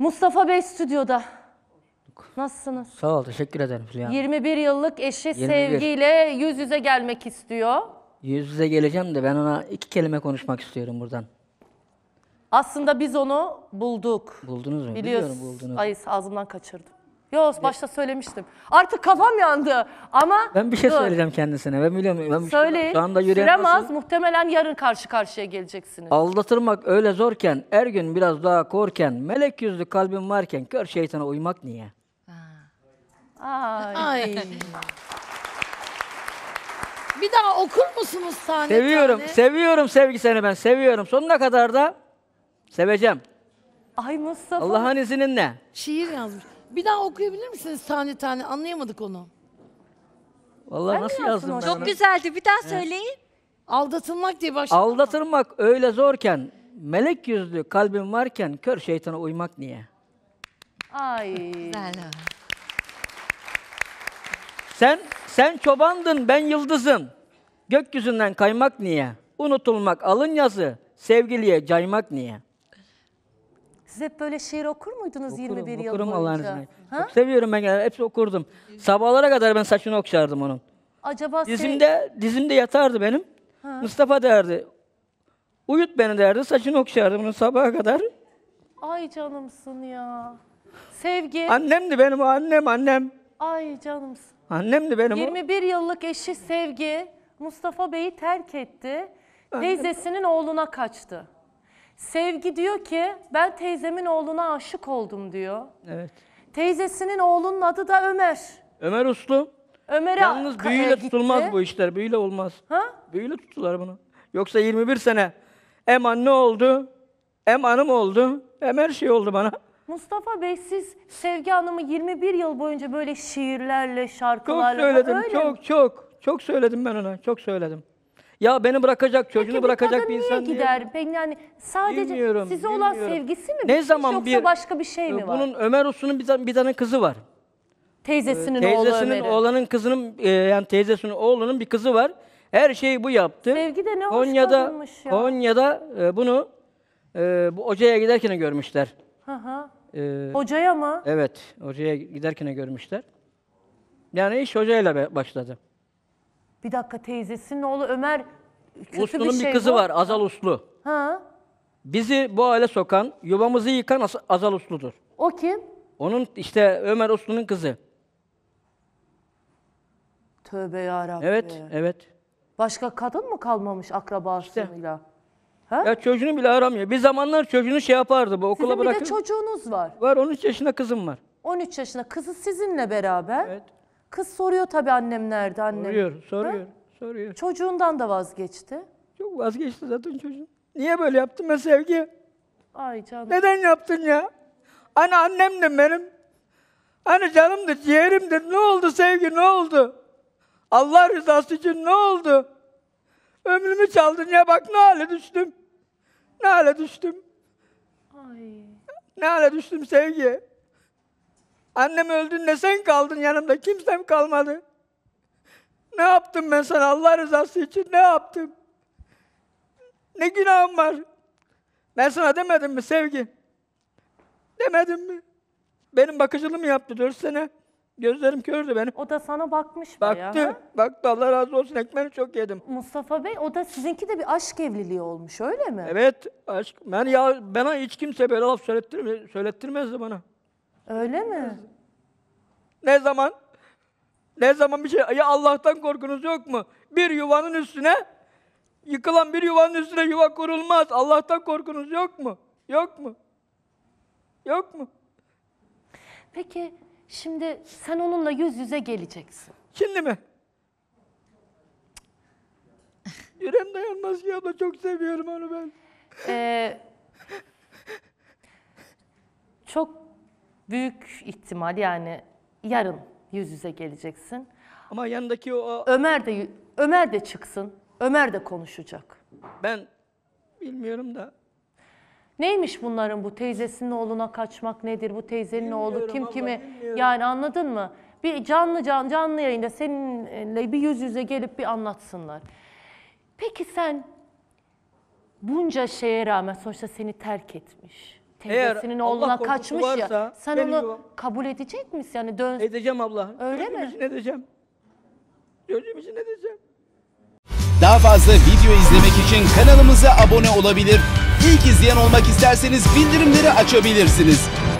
Mustafa Bey stüdyoda. Nasılsınız? Sağ ol, teşekkür ederim Süleyman. 21 yıllık eşi 21. sevgiyle yüz yüze gelmek istiyor. Yüz yüze geleceğim de ben ona iki kelime konuşmak istiyorum buradan. Aslında biz onu bulduk. Buldunuz mu? Biliyoruz. Biliyorum buldunuz. Ay ağzımdan kaçırdım. Yok başta söylemiştim. Artık kafam yandı ama... Ben bir şey dur. söyleyeceğim kendisine. Ben biliyorum. Ben şey Söyleyin. Şu anda yürüyen Süremez nasıl- muhtemelen yarın karşı karşıya geleceksiniz. Aldatırmak öyle zorken, her gün biraz daha korken, melek yüzlü kalbim varken kör şeytana uymak niye? Ay. Ay. bir daha okur musunuz tane Seviyorum, tane? seviyorum sevgi seni ben, seviyorum. Sonuna kadar da seveceğim. Ay Mustafa. Allah'ın izninle. Şiir yazmış. Bir daha okuyabilir misiniz tane tane? Anlayamadık onu. Vallahi Ben nasıl yazdım ben Çok güzeldi. Bir daha söyleyin. Aldatılmak diye başladı. Aldatılmak öyle zorken, melek yüzlü kalbim varken kör şeytana uymak niye? Ay. Güzel. Sen sen çobandın, ben yıldızım. Gökyüzünden kaymak niye? Unutulmak alın yazı, sevgiliye caymak niye? Siz hep böyle şiir okur muydunuz okurum, 21 yıl okurum boyunca? Allah'ın izniyle. seviyorum ben. Yani. Hepsi okurdum. Sabahlara kadar ben saçını okşardım onun. Acaba şey- dizimde, şey... dizimde yatardı benim. Ha. Mustafa derdi. Uyut beni derdi. Saçını okşardım onun sabaha kadar. Ay canımsın ya. Sevgi. Annemdi benim o annem annem. Ay canımsın. Annemdi benim 21 o. yıllık eşi Sevgi Mustafa Bey'i terk etti. Annem. Teyzesinin oğluna kaçtı. Sevgi diyor ki ben teyzemin oğluna aşık oldum diyor. Evet. Teyzesinin oğlunun adı da Ömer. Ömer Uslu. Ömer'e Yalnız ka- büyüyle e, gitti. tutulmaz bu işler. Büyüyle olmaz. Ha? Büyüyle tuttular bunu. Yoksa 21 sene hem anne oldu, hem hanım oldu, hem her şey oldu bana. Mustafa Bey siz Sevgi Hanım'ı 21 yıl boyunca böyle şiirlerle, şarkılarla... Ha, söyledim, öyle mi? çok çok. Çok söyledim ben ona, çok söyledim. Ya beni bırakacak, çocuğunu Peki, bırakacak bir insan niye gider? Diye. Ben yani sadece bilmiyorum, size bilmiyorum. sevgisi mi? Ne bir zaman yoksa bir, başka bir şey mi var? Bunun Ömer Uslu'nun bir, bir tane kızı var. Teyzesinin, teyzesinin oğlu Teyzesinin oğlanın kızının e, yani teyzesinin oğlunun bir kızı var. Her şeyi bu yaptı. Sevgi de ne Konya'da, ya. Konya'da e, bunu e, bu hocaya giderken görmüşler. Hı hı. hocaya mı? Evet, hocaya giderken görmüşler. Yani iş hocayla başladı. Bir dakika teyzesinin oğlu Ömer kötü Uslu'nun bir, bir, şey kızı bu. var Azal Uslu. Ha? Bizi bu aile sokan, yuvamızı yıkan Azal Uslu'dur. O kim? Onun işte Ömer Uslu'nun kızı. Tövbe ya Rabbi. Evet, evet. Başka kadın mı kalmamış akrabasıyla? İşte. Ha? Ya çocuğunu bile aramıyor. Bir zamanlar çocuğunu şey yapardı bu okula Sizin Sizin bir de çocuğunuz var. Var 13 yaşında kızım var. 13 yaşında kızı sizinle beraber. Evet. Kız soruyor tabii annem nerede annem. Soruyor, soruyor, Ha? soruyor. Çocuğundan da vazgeçti. Çok vazgeçti zaten çocuğum. Niye böyle yaptın be Sevgi? Ay canım. Neden yaptın ya? Hani annemdin benim. Hani canımdır, ciğerimdir. Ne oldu Sevgi, ne oldu? Allah rızası için ne oldu? Ömrümü çaldın ya bak ne hale düştüm. Ne hale düştüm. Ay. Ne hale düştüm Sevgi. Annem öldü ne sen kaldın yanımda, kimsem kalmadı. Ne yaptım ben sana Allah rızası için ne yaptım? Ne günahım var? Ben sana demedim mi sevgi? Demedim mi? Benim bakıcılığımı yaptı dört sene. Gözlerim kördü benim. O da sana bakmış mı? Baktı, ha? baktı Allah razı olsun ekmeni çok yedim. Mustafa Bey o da sizinki de bir aşk evliliği olmuş öyle mi? Evet, aşk. Ben ya bana hiç kimse böyle laf söylettirme, söylettirmezdi bana. Öyle mi? Ne zaman? Ne zaman bir şey? Ya Allah'tan korkunuz yok mu? Bir yuvanın üstüne, yıkılan bir yuvanın üstüne yuva kurulmaz. Allah'tan korkunuz yok mu? Yok mu? Yok mu? Peki şimdi sen onunla yüz yüze geleceksin. Şimdi mi? Yüreğim dayanmaz Ya da çok seviyorum onu ben. Ee, çok büyük ihtimal yani yarın yüz yüze geleceksin. Ama yanındaki o... Ömer de Ömer de çıksın. Ömer de konuşacak. Ben bilmiyorum da. Neymiş bunların bu teyzesinin oğluna kaçmak nedir? Bu teyzenin bilmiyorum oğlu kim kimi? Bilmiyorum. Yani anladın mı? Bir canlı canlı, canlı yayında seninle bir yüz yüze gelip bir anlatsınlar. Peki sen bunca şeye rağmen sonuçta seni terk etmiş teyzesinin Eğer oğluna Allah korkusu kaçmış ya. Sen onu yok. kabul edecek misin? Yani dön. Edeceğim abla. Öyle Çocuğum mi? için edeceğim. Çocuğum için edeceğim. Daha fazla video izlemek için kanalımıza abone olabilir. İlk izleyen olmak isterseniz bildirimleri açabilirsiniz.